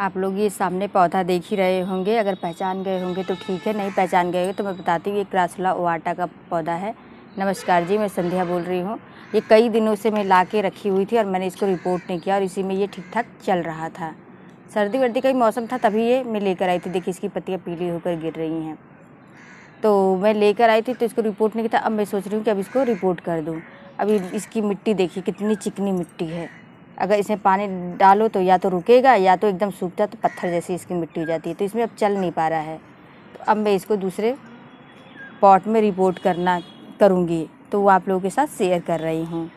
आप लोग ये सामने पौधा देख ही रहे होंगे अगर पहचान गए होंगे तो ठीक है नहीं पहचान गए तो मैं बताती हूँ ये क्रासला ओवाटा का पौधा है नमस्कार जी मैं संध्या बोल रही हूँ ये कई दिनों से मैं ला के रखी हुई थी और मैंने इसको रिपोर्ट नहीं किया और इसी में ये ठीक ठाक चल रहा था सर्दी वर्दी का ही मौसम था तभी ये मैं लेकर आई थी देखिए इसकी पत्तियाँ पीली होकर गिर रही हैं तो मैं लेकर आई थी तो इसको रिपोर्ट नहीं किया अब मैं सोच रही हूँ कि अब इसको रिपोर्ट कर दूँ अभी इसकी मिट्टी देखिए कितनी चिकनी मिट्टी है अगर इसमें पानी डालो तो या तो रुकेगा या तो एकदम सूखता तो पत्थर जैसी इसकी मिट्टी हो जाती है तो इसमें अब चल नहीं पा रहा है तो अब मैं इसको दूसरे पॉट में रिपोर्ट करना करूँगी तो वो आप लोगों के साथ शेयर कर रही हूँ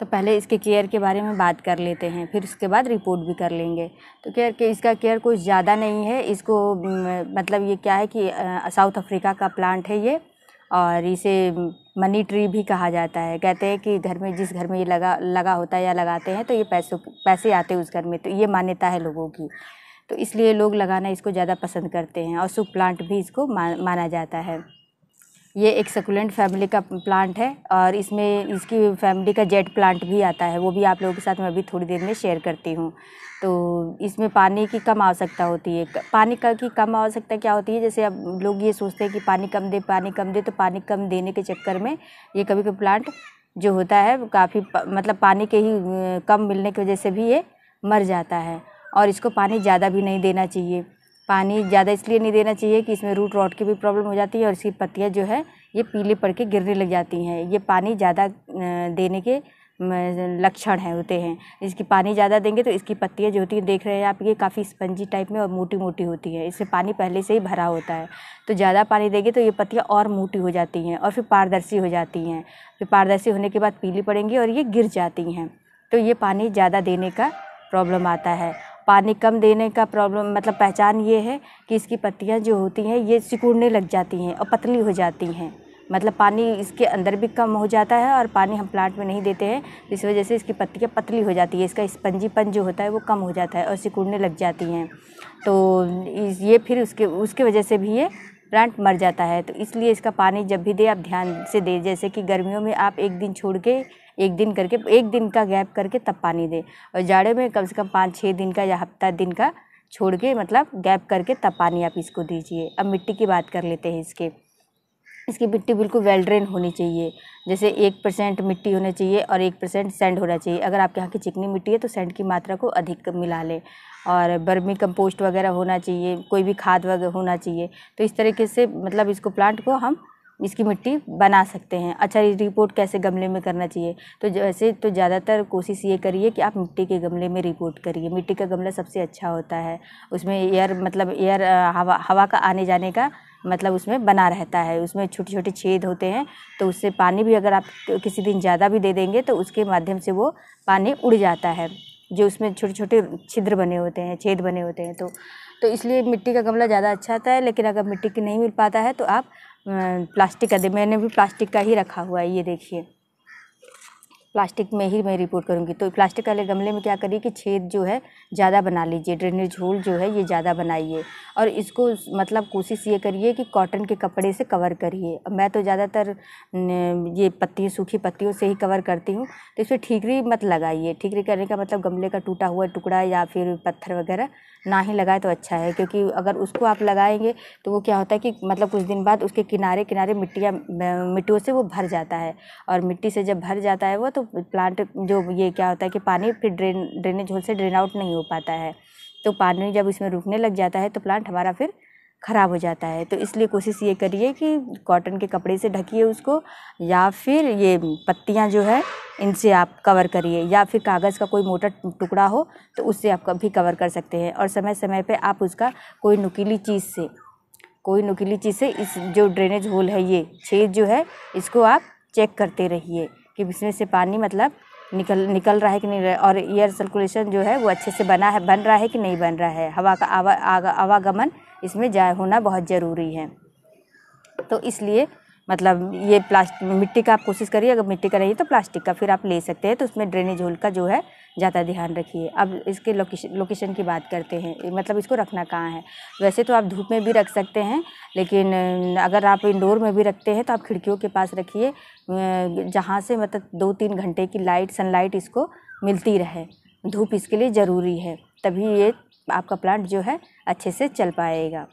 तो पहले इसके केयर के बारे में बात कर लेते हैं फिर उसके बाद रिपोर्ट भी कर लेंगे तो केयर के इसका केयर कुछ ज़्यादा नहीं है इसको मतलब ये क्या है कि साउथ अफ्रीका का प्लांट है ये और इसे मनी ट्री भी कहा जाता है कहते हैं कि घर में जिस घर में ये लगा लगा होता है या लगाते हैं तो ये पैसों पैसे आते हैं उस घर में तो ये मान्यता है लोगों की तो इसलिए लोग लगाना इसको ज़्यादा पसंद करते हैं और सुख प्लांट भी इसको मा, माना जाता है ये एक सकुलेंट फैमिली का प्लांट है और इसमें इसकी फैमिली का जेट प्लांट भी आता है वो भी आप लोगों के साथ मैं अभी थोड़ी देर में शेयर करती हूँ तो इसमें पानी की कम आवश्यकता होती है पानी का की कम आवश्यकता क्या होती है जैसे अब लोग ये सोचते हैं कि पानी कम दे पानी कम दे तो पानी कम देने के चक्कर में ये कभी कभी प्लांट जो होता है काफ़ी मतलब पानी के ही कम मिलने की वजह से भी ये मर जाता है और इसको पानी ज़्यादा भी नहीं देना चाहिए पानी ज़्यादा इसलिए नहीं देना चाहिए कि इसमें रूट रॉट की भी प्रॉब्लम हो जाती है और इसकी पत्तियाँ जो है ये पीले पड़ के गिरने लग जाती हैं ये पानी ज़्यादा देने के लक्षण हैं होते हैं इसकी पानी ज़्यादा देंगे तो इसकी पत्तियाँ जो होती हैं देख रहे हैं आप ये काफ़ी स्पंजी टाइप में और मोटी मोटी होती है इससे पानी पहले से ही भरा होता है तो ज़्यादा पानी देंगे तो ये पत्तियाँ और मोटी हो जाती हैं और फिर पारदर्शी हो जाती हैं फिर पारदर्शी होने के बाद पीली पड़ेंगी और ये गिर जाती हैं तो ये पानी ज़्यादा देने का प्रॉब्लम आता है पानी कम देने का प्रॉब्लम मतलब पहचान ये है कि इसकी पत्तियाँ जो होती हैं ये सिकुड़ने लग जाती हैं और पतली हो जाती हैं मतलब पानी इसके अंदर भी कम हो जाता है और पानी हम प्लांट में नहीं देते हैं इस वजह से इसकी पत्तियाँ पतली हो जाती है इसका स्पंजीपन जो होता है वो कम हो जाता है और सिकुड़ने लग जाती हैं तो ये फिर उसके उसके वजह से भी ये प्लांट मर जाता है तो इसलिए इसका पानी जब भी दे आप ध्यान से दे जैसे कि गर्मियों में आप एक दिन छोड़ के एक दिन करके एक दिन का गैप करके तब पानी दें और जाड़े में कम से कम पाँच छः दिन का या हफ्ता दिन का छोड़ के मतलब गैप करके तब पानी आप इसको दीजिए अब मिट्टी की बात कर लेते हैं इसके इसकी मिट्टी बिल्कुल वेल ड्रेन होनी चाहिए जैसे एक परसेंट मिट्टी होना चाहिए और एक परसेंट सेंड होना चाहिए अगर आपके यहाँ की चिकनी मिट्टी है तो सेंड की मात्रा को अधिक मिला लें और बर्मी कंपोस्ट वगैरह होना चाहिए कोई भी खाद वगैरह होना चाहिए तो इस तरीके से मतलब इसको प्लांट को हम इसकी मिट्टी बना सकते हैं अच्छा रिपोर्ट कैसे गमले में करना चाहिए तो जैसे तो ज़्यादातर कोशिश ये करिए कि आप मिट्टी के गमले में रिपोर्ट करिए मिट्टी का गमला सबसे अच्छा होता है उसमें एयर मतलब एयर हवा हवा का आने जाने का मतलब उसमें बना रहता है उसमें छोटे छोटे छेद होते हैं तो उससे पानी भी अगर आप किसी दिन ज़्यादा भी दे देंगे तो उसके माध्यम से वो पानी उड़ जाता है जो उसमें छोटे छोटे छिद्र बने होते हैं छेद बने होते हैं तो तो इसलिए मिट्टी का गमला ज़्यादा अच्छा आता है लेकिन अगर मिट्टी की नहीं मिल पाता है तो आप प्लास्टिक का दे मैंने भी प्लास्टिक का ही रखा हुआ है ये देखिए प्लास्टिक में ही मैं रिपोर्ट करूँगी तो प्लास्टिक वाले गमले में क्या करिए कि छेद जो है ज़्यादा बना लीजिए ड्रेनेज होल जो है ये ज़्यादा बनाइए और इसको मतलब कोशिश ये करिए कि कॉटन के कपड़े से कवर करिए मैं तो ज़्यादातर ये पत्ती सूखी पत्तियों से ही कवर करती हूँ तो इसमें ठीकरी मत लगाइए ठीकरी करने का मतलब गमले का टूटा हुआ टुकड़ा या फिर पत्थर वगैरह ना ही लगाए तो अच्छा है क्योंकि अगर उसको आप लगाएंगे तो वो क्या होता है कि मतलब कुछ दिन बाद उसके किनारे किनारे मिट्टियाँ मिट्टियों से वो भर जाता है और मिट्टी से जब भर जाता है वो तो प्लांट जो ये क्या होता है कि पानी फिर ड्रेन ड्रेनेज होल से ड्रेन आउट नहीं हो पाता है तो पानी जब इसमें रुकने लग जाता है तो प्लांट हमारा फिर ख़राब हो जाता है तो इसलिए कोशिश ये करिए कि कॉटन के कपड़े से ढकिए उसको या फिर ये पत्तियाँ जो है इनसे आप कवर करिए या फिर कागज़ का कोई मोटा टुकड़ा हो तो उससे आप कभी कवर कर सकते हैं और समय समय पे आप उसका कोई नुकीली चीज़ से कोई नुकीली चीज़ से इस जो ड्रेनेज होल है ये छेद जो है इसको आप चेक करते रहिए कि इसमें से पानी मतलब निकल निकल रहा है कि नहीं रहा और एयर सर्कुलेशन जो है वो अच्छे से बना है बन रहा है कि नहीं बन रहा है हवा का आवा आवागमन इसमें जाए होना बहुत ज़रूरी है तो इसलिए मतलब ये प्लास्टिक मिट्टी का आप कोशिश करिए अगर मिट्टी का नहीं तो प्लास्टिक का फिर आप ले सकते हैं तो उसमें ड्रेनेज होल का जो है ज़्यादा ध्यान रखिए अब इसके लोकेशन लोकेशन की बात करते हैं मतलब इसको रखना कहाँ है वैसे तो आप धूप में भी रख सकते हैं लेकिन अगर आप इंडोर में भी रखते हैं तो आप खिड़कियों के पास रखिए जहाँ से मतलब दो तीन घंटे की लाइट सनलाइट इसको मिलती रहे धूप इसके लिए ज़रूरी है तभी ये आपका प्लांट जो है अच्छे से चल पाएगा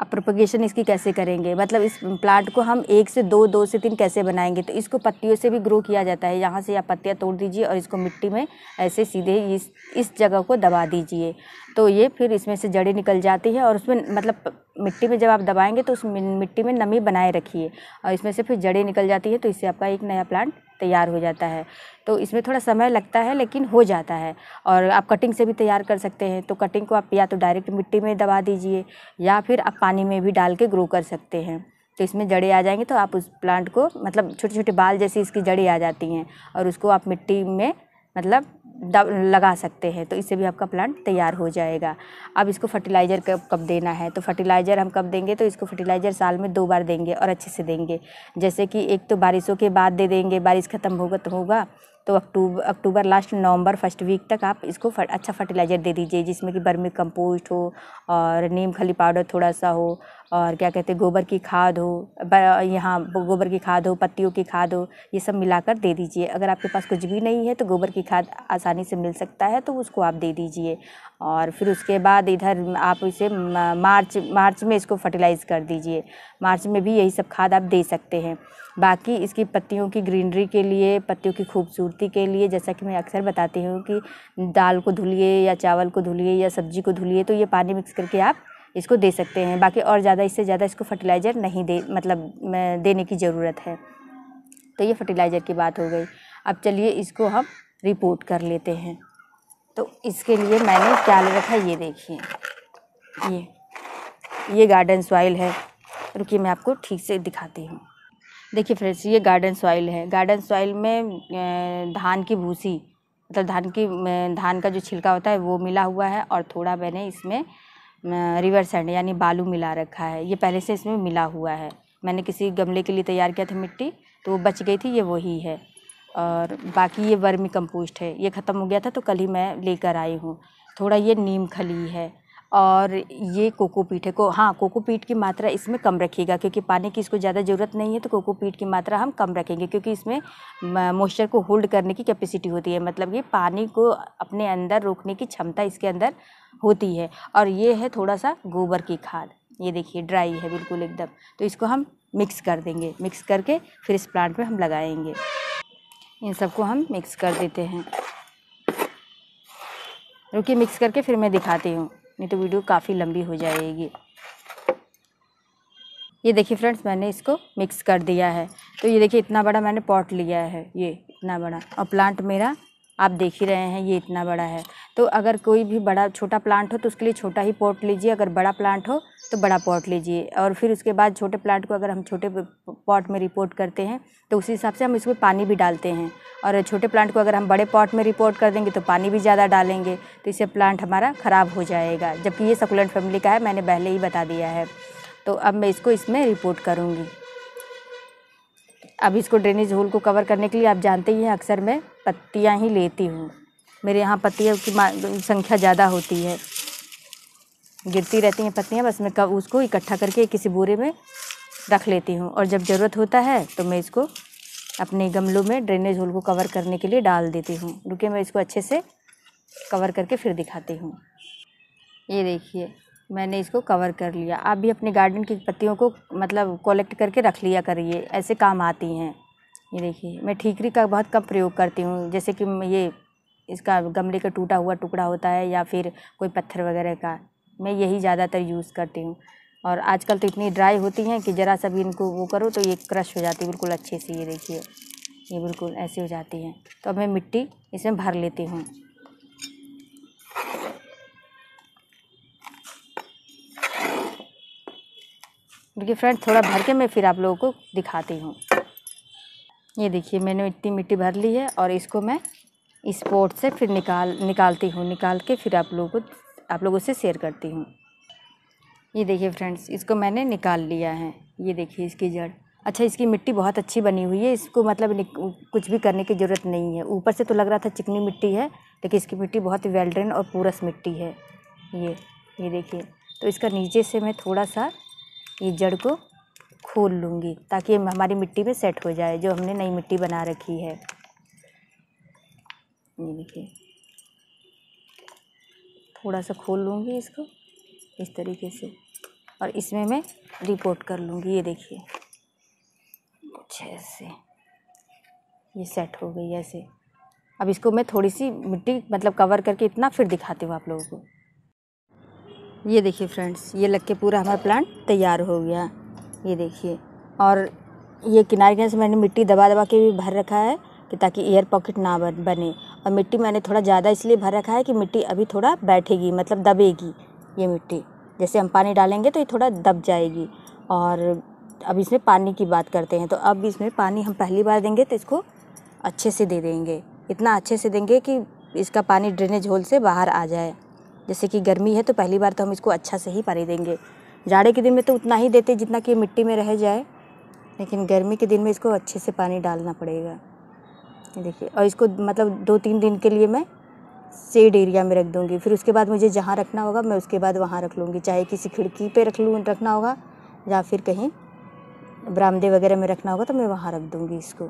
अब प्रोपोगेशन इसकी कैसे करेंगे मतलब इस प्लांट को हम एक से दो दो से तीन कैसे बनाएंगे तो इसको पत्तियों से भी ग्रो किया जाता है यहाँ से आप पत्तियाँ तोड़ दीजिए और इसको मिट्टी में ऐसे सीधे इस इस जगह को दबा दीजिए तो ये फिर इसमें से जड़ें निकल जाती है और उसमें मतलब मिट्टी में जब आप दबाएंगे तो उस मिट्टी में नमी बनाए रखिए और इसमें से फिर जड़ें निकल जाती है तो इससे आपका एक नया प्लांट तैयार हो जाता है तो इसमें थोड़ा समय लगता है लेकिन हो जाता है और आप कटिंग से भी तैयार कर सकते हैं तो कटिंग को आप या तो डायरेक्ट मिट्टी में दबा दीजिए या फिर आप पानी में भी डाल के ग्रो कर सकते हैं तो इसमें जड़े आ जाएंगे तो आप उस प्लांट को मतलब छोटे छोटे बाल जैसी इसकी जड़ें आ जाती हैं और उसको आप मिट्टी में मतलब लगा सकते हैं तो इससे भी आपका प्लांट तैयार हो जाएगा अब इसको फर्टिलाइज़र कब कब देना है तो फर्टिलाइज़र हम कब देंगे तो इसको फर्टिलाइज़र साल में दो बार देंगे और अच्छे से देंगे जैसे कि एक तो बारिशों के बाद दे देंगे बारिश ख़त्म होगा तो होगा तो October October last November first week तक आप इसको फर, अच्छा फर्टिलाइज़र दे दीजिए जिसमें कि बर्मी कंपोस्ट हो और नीम खली पाउडर थोड़ा सा हो और क्या कहते हैं गोबर की खाद हो यहाँ गोबर की खाद हो पत्तियों की खाद हो ये सब मिलाकर दे दीजिए अगर आपके पास कुछ भी नहीं है तो गोबर की खाद आसानी से मिल सकता है तो उसको आप दे दीजिए और फिर उसके बाद इधर आप इसे मार्च मार्च में इसको फर्टिलाइज़ कर दीजिए मार्च में भी यही सब खाद आप दे सकते हैं बाकी इसकी पत्तियों की ग्रीनरी के लिए पत्तियों की खूबसूरती मूर्ति के लिए जैसा कि मैं अक्सर बताती हूँ कि दाल को धुलिए या चावल को धुलिए या सब्जी को धुलिए तो ये पानी मिक्स करके आप इसको दे सकते हैं बाकी और ज़्यादा इससे ज़्यादा इसको फर्टिलाइज़र नहीं दे मतलब देने की ज़रूरत है तो ये फर्टिलाइज़र की बात हो गई अब चलिए इसको हम रिपोर्ट कर लेते हैं तो इसके लिए मैंने क्या ले रखा है ये देखिए ये ये गार्डन सॉइल है रुकिए मैं आपको ठीक से दिखाती हूँ देखिए फ्रेंड्स ये गार्डन सॉइल है गार्डन सॉइल में धान की भूसी मतलब धान की धान का जो छिलका होता है वो मिला हुआ है और थोड़ा मैंने इसमें रिवर सैंड यानी बालू मिला रखा है ये पहले से इसमें मिला हुआ है मैंने किसी गमले के लिए तैयार किया था मिट्टी तो वो बच गई थी ये वही है और बाकी ये वर्मी कंपोस्ट है ये ख़त्म हो गया था तो कल ही मैं लेकर आई हूँ थोड़ा ये नीम खली है और ये कोकोपीट है को हाँ कोकोपीट की मात्रा इसमें कम रखिएगा क्योंकि पानी की इसको ज़्यादा ज़रूरत नहीं है तो कोकोपीट की मात्रा हम कम रखेंगे क्योंकि इसमें मॉइस्चर को होल्ड करने की कैपेसिटी होती है मतलब कि पानी को अपने अंदर रोकने की क्षमता इसके अंदर होती है और ये है थोड़ा सा गोबर की खाद ये देखिए ड्राई है बिल्कुल एकदम तो इसको हम मिक्स कर देंगे मिक्स करके फिर इस प्लांट में हम लगाएंगे इन सबको हम मिक्स कर देते हैं रुकिए मिक्स करके फिर मैं दिखाती हूँ नहीं तो वीडियो काफ़ी लंबी हो जाएगी ये देखिए फ्रेंड्स मैंने इसको मिक्स कर दिया है तो ये देखिए इतना बड़ा मैंने पॉट लिया है ये इतना बड़ा और प्लांट मेरा आप देख ही रहे हैं ये इतना बड़ा है तो अगर कोई भी बड़ा छोटा प्लांट हो तो उसके लिए छोटा ही पॉट लीजिए अगर बड़ा प्लांट हो तो बड़ा पॉट लीजिए और फिर उसके बाद छोटे प्लांट को अगर हम छोटे पॉट में रिपोर्ट करते हैं तो उसी हिसाब से हम इसमें पानी भी डालते हैं और छोटे प्लांट को अगर हम बड़े पॉट में रिपोर्ट कर देंगे तो पानी भी ज़्यादा डालेंगे तो इससे प्लांट हमारा ख़राब हो जाएगा जबकि ये सकुलेंट फैमिली का है मैंने पहले ही बता दिया है तो अब मैं इसको इसमें रिपोर्ट करूँगी अब इसको ड्रेनेज होल को कवर करने के लिए आप जानते ही हैं अक्सर मैं पत्तियाँ ही लेती हूँ मेरे यहाँ पत्तियों की संख्या ज़्यादा होती है गिरती रहती हैं पत्तियाँ बस मैं कब उसको इकट्ठा करके किसी बोरे में रख लेती हूँ और जब ज़रूरत होता है तो मैं इसको अपने गमलों में ड्रेनेज होल को कवर करने के लिए डाल देती हूँ रुके मैं इसको अच्छे से कवर करके फिर दिखाती हूँ ये देखिए मैंने इसको कवर कर लिया आप भी अपने गार्डन की पत्तियों को मतलब कलेक्ट करके रख लिया करिए ऐसे काम आती हैं ये देखिए मैं ठीकरी का बहुत कम प्रयोग करती हूँ जैसे कि ये इसका गमले का टूटा हुआ टुकड़ा होता है या फिर कोई पत्थर वगैरह का मैं यही ज़्यादातर यूज़ करती हूँ और आजकल तो इतनी ड्राई होती हैं कि ज़रा सा भी इनको वो करो तो ये क्रश हो जाती है बिल्कुल अच्छे से ये देखिए ये बिल्कुल ऐसी हो जाती हैं तो अब मैं मिट्टी इसमें भर लेती हूँ देखिए फ्रेंड थोड़ा भर के मैं फिर आप लोगों को दिखाती हूँ ये देखिए मैंने इतनी मिट्टी भर ली है और इसको मैं इस पोर्ट से फिर निकाल निकालती हूँ निकाल के फिर आप लोगों को आप लोगों से शेयर करती हूँ ये देखिए फ्रेंड्स इसको मैंने निकाल लिया है ये देखिए इसकी जड़ अच्छा इसकी मिट्टी बहुत अच्छी बनी हुई है इसको मतलब कुछ भी करने की ज़रूरत नहीं है ऊपर से तो लग रहा था चिकनी मिट्टी है लेकिन इसकी मिट्टी बहुत वेल ड्रेन और पूरस मिट्टी है ये ये देखिए तो इसका नीचे से मैं थोड़ा सा ये जड़ को खोल लूँगी ताकि हमारी मिट्टी में सेट हो जाए जो हमने नई मिट्टी बना रखी है ये देखिए थोड़ा सा खोल लूँगी इसको इस तरीके से और इसमें मैं रिपोर्ट कर लूँगी ये देखिए कुछ ऐसे ये सेट हो गई ऐसे अब इसको मैं थोड़ी सी मिट्टी मतलब कवर करके इतना फिर दिखाती हूँ आप लोगों को ये देखिए फ्रेंड्स ये लग के पूरा हमारा प्लांट तैयार हो गया ये देखिए और ये किनारे किनारे से मैंने मिट्टी दबा दबा के भी भर रखा है कि ताकि एयर पॉकेट ना बने और मिट्टी मैंने थोड़ा ज़्यादा इसलिए भर रखा है कि मिट्टी अभी थोड़ा बैठेगी मतलब दबेगी ये मिट्टी जैसे हम पानी डालेंगे तो ये थोड़ा दब जाएगी और अब इसमें पानी की बात करते हैं तो अब इसमें पानी हम पहली बार देंगे तो इसको अच्छे से दे देंगे इतना अच्छे से देंगे कि इसका पानी ड्रेनेज होल से बाहर आ जाए जैसे कि गर्मी है तो पहली बार तो हम इसको अच्छा से ही पानी देंगे जाड़े के दिन में तो उतना ही देते जितना कि मिट्टी में रह जाए लेकिन गर्मी के दिन में इसको अच्छे से पानी डालना पड़ेगा देखिए और इसको मतलब दो तीन दिन के लिए मैं सेड एरिया में रख दूँगी फिर उसके बाद मुझे जहाँ रखना होगा मैं उसके बाद वहाँ रख लूँगी चाहे किसी खिड़की पर रख लूँ रखना होगा या फिर कहीं बरामदे वगैरह में रखना होगा तो मैं वहाँ रख दूँगी इसको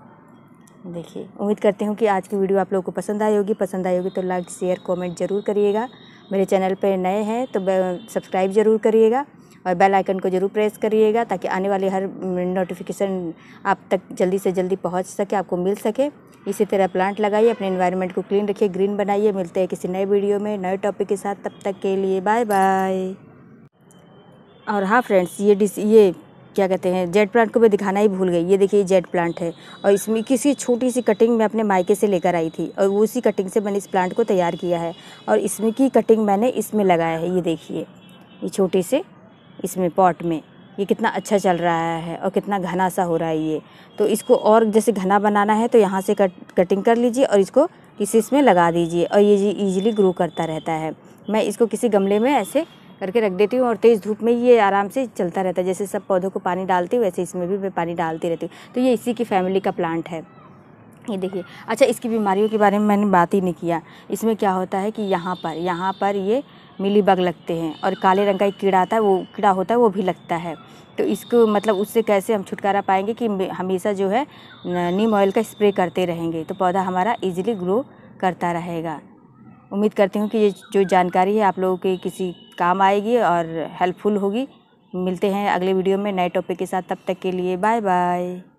देखिए उम्मीद करती हूँ कि आज की वीडियो आप लोगों को पसंद आई होगी पसंद आई होगी तो लाइक शेयर कमेंट ज़रूर करिएगा मेरे चैनल पर नए हैं तो सब्सक्राइब ज़रूर करिएगा और बेल आइकन को ज़रूर प्रेस करिएगा ताकि आने वाली हर नोटिफिकेशन हम्म, आप तक जल्दी से जल्दी पहुंच सके आपको मिल सके इसी तरह प्लांट लगाइए अपने इन्वायरमेंट को क्लीन रखिए ग्रीन बनाइए मिलते हैं किसी नए वीडियो में नए टॉपिक के साथ तब तक के लिए बाय बाय और हाँ फ्रेंड्स ये डिस ये क्या कहते हैं जेड प्लांट को मैं दिखाना ही भूल गई ये देखिए जेड प्लांट है और इसमें किसी छोटी सी कटिंग मैं अपने मायके से लेकर आई थी और उसी कटिंग से मैंने इस प्लांट को तैयार किया है और इसमें की कटिंग मैंने इसमें लगाया है ये देखिए ये छोटी सी इसमें पॉट में ये कितना अच्छा चल रहा है और कितना घना सा हो रहा है ये तो इसको और जैसे घना बनाना है तो यहाँ से कट कटिंग कर लीजिए और इसको किसी इसमें लगा दीजिए और ये जी ईजिली ग्रो करता रहता है मैं इसको किसी गमले में ऐसे करके रख देती हूँ और तेज़ धूप में ये आराम से चलता रहता है जैसे सब पौधों को पानी डालती हूँ वैसे इसमें भी मैं पानी डालती रहती हूँ तो ये इसी की फैमिली का प्लांट है ये देखिए अच्छा इसकी बीमारियों के बारे में मैंने बात ही नहीं किया इसमें क्या होता है कि यहाँ पर यहाँ पर ये मिलीबग लगते हैं और काले रंग का एक कीड़ा आता है वो कीड़ा होता है वो भी लगता है तो इसको मतलब उससे कैसे हम छुटकारा पाएंगे कि हमेशा जो है नीम ऑयल का स्प्रे करते रहेंगे तो पौधा हमारा इजीली ग्रो करता रहेगा उम्मीद करती हूँ कि ये जो जानकारी है आप लोगों के किसी काम आएगी और हेल्पफुल होगी मिलते हैं अगले वीडियो में नए टॉपिक के साथ तब तक के लिए बाय बाय